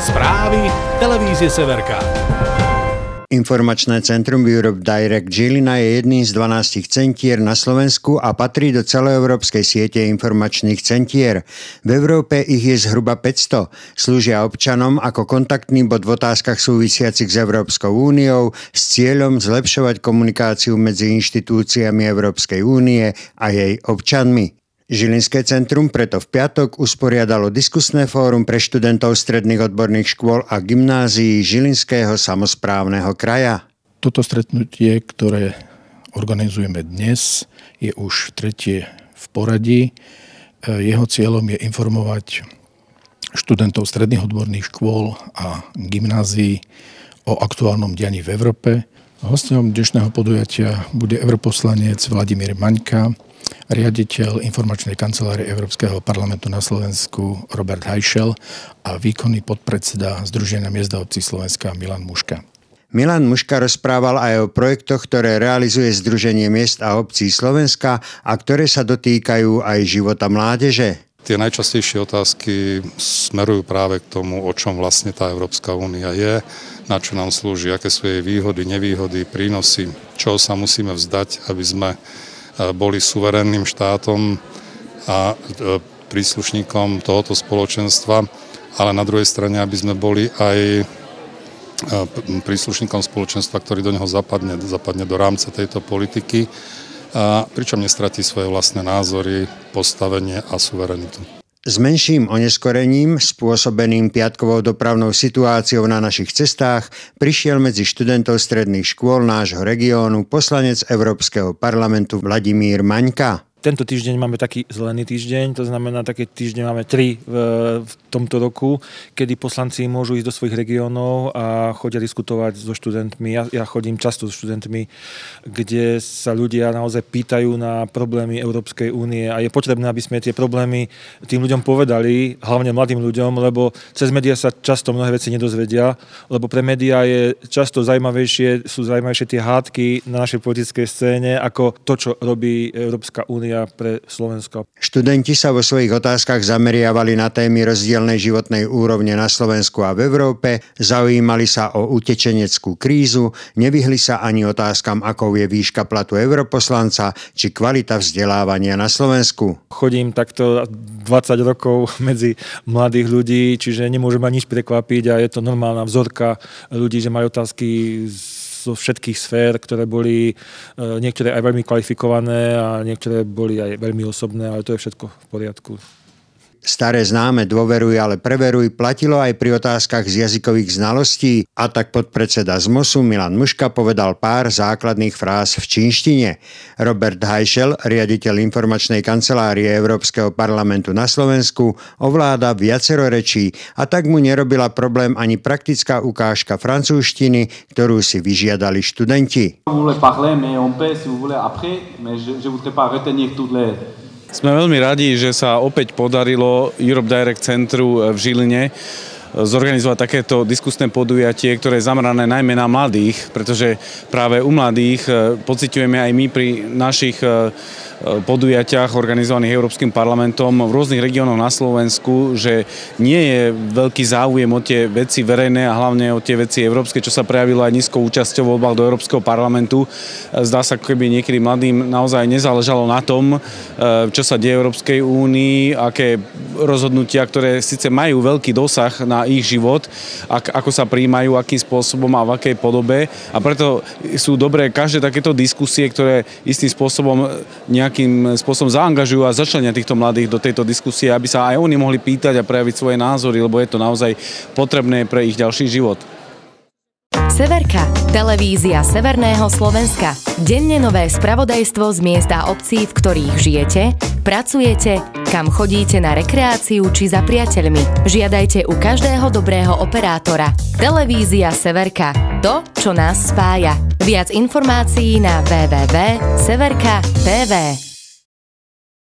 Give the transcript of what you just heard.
Správy televízie Severka. Informačné centrum Europe Direct Žilina je jedným z 12 centier na Slovensku a patrí do celoeurópskej siete informačných centier. V Európe ich je zhruba 500. Slúžia občanom ako kontaktný bod v otázkach súvisiacich s Európskou úniou s cieľom zlepšovať komunikáciu medzi inštitúciami Európskej únie a jej občanmi. Žilinské centrum preto v piatok usporiadalo diskusné fórum pre študentov stredných odborných škôl a gymnázií Žilinského samozprávneho kraja. Toto stretnutie, ktoré organizujeme dnes, je už tretie v poradí. E, jeho cieľom je informovať študentov stredných odborných škôl a gymnázií o aktuálnom dianí v Európe. Hostňom dnešného podujatia bude europoslanec Vladimír Maňka, riaditeľ informačnej kancelárie Európskeho parlamentu na Slovensku Robert Hajšel a výkonný podpredseda Združenia miesta obci obcí Slovenska Milan Muška. Milan Muška rozprával aj o projektoch, ktoré realizuje Združenie miest a obcí Slovenska a ktoré sa dotýkajú aj života mládeže. Tie najčastejšie otázky smerujú práve k tomu, o čom vlastne tá Európska únia je, na čo nám slúži, aké sú jej výhody, nevýhody, prínosy, čo sa musíme vzdať, aby sme boli suverenným štátom a e, príslušníkom tohoto spoločenstva, ale na druhej strane, aby sme boli aj e, príslušníkom spoločenstva, ktorý do neho zapadne, zapadne do rámca tejto politiky, a pričom nestratí svoje vlastné názory, postavenie a suverenitu. S menším oneskorením, spôsobeným piatkovou dopravnou situáciou na našich cestách, prišiel medzi študentov stredných škôl nášho regiónu poslanec Európskeho parlamentu Vladimír Maňka tento týždeň máme taký zelený týždeň, to znamená, také týždne máme tri v, v tomto roku, kedy poslanci môžu ísť do svojich regiónov a chodia diskutovať so študentmi. Ja, ja chodím často so študentmi, kde sa ľudia naozaj pýtajú na problémy Európskej únie a je potrebné, aby sme tie problémy tým ľuďom povedali, hlavne mladým ľuďom, lebo cez médiá sa často mnohé veci nedozvedia, lebo pre médiá je často zaujímavejšie, sú zaujímavejšie tie hádky na našej politickej scéne ako to, čo robí Európska únia akadémia pre Slovensko. Študenti sa vo svojich otázkach zameriavali na témy rozdielnej životnej úrovne na Slovensku a v Európe, zaujímali sa o utečeneckú krízu, nevyhli sa ani otázkam, ako je výška platu europoslanca či kvalita vzdelávania na Slovensku. Chodím takto 20 rokov medzi mladých ľudí, čiže nemôžem ma nič prekvapiť a je to normálna vzorka ľudí, že majú otázky z zo všetkých sfér, ktoré boli e, niektoré aj veľmi kvalifikované a niektoré boli aj veľmi osobné, ale to je všetko v poriadku. Staré známe dôveruj, ale preveruj platilo aj pri otázkach z jazykových znalostí a tak podpredseda z MOSu Milan Muška povedal pár základných fráz v čínštine. Robert Hajšel, riaditeľ informačnej kancelárie Európskeho parlamentu na Slovensku, ovláda viacero rečí a tak mu nerobila problém ani praktická ukážka francúzštiny, ktorú si vyžiadali študenti. Vous voulez parler, mais on peut si vous voulez après, mais je, je voudrais pas retenir toutes les sme veľmi radi, že sa opäť podarilo Europe Direct Centru eh, v Žiline eh, zorganizovať takéto diskusné podujatie, ktoré je zamerané najmä na mladých, pretože práve u mladých eh, pociťujeme aj my pri našich Eh, podujatiach organizovaných Európskym parlamentom v rôznych regiónoch na Slovensku, že nie je veľký záujem o tie veci verejné a hlavne o tie veci európske, čo sa prejavilo aj nízkou účasťou v voľbách do Európskeho parlamentu. Eh, zdá sa, keby niekedy mladým naozaj nezáležalo na tom, eh, čo sa deje Európskej únii, aké rozhodnutia, ktoré síce majú veľký dosah na ich život, ako sa príjmajú, akým spôsobom a v akej podobe. A preto sú dobré každé takéto diskusie, ktoré istým spôsobom nejak nejakým spôsobom zaangažujú a začlenia týchto mladých do tejto diskusie, aby sa aj oni mohli pýtať a prejaviť svoje názory, lebo je to naozaj potrebné pre ich ďalší život. Severka, televízia Severného Slovenska. Denne nové spravodajstvo z miesta obcí, v ktorých žijete, pracujete, kam chodíte na rekreáciu či za priateľmi. Žiadajte u každého dobrého operátora. Televízia Severka. To, čo nás spája. Viac informácií na www.severka.tv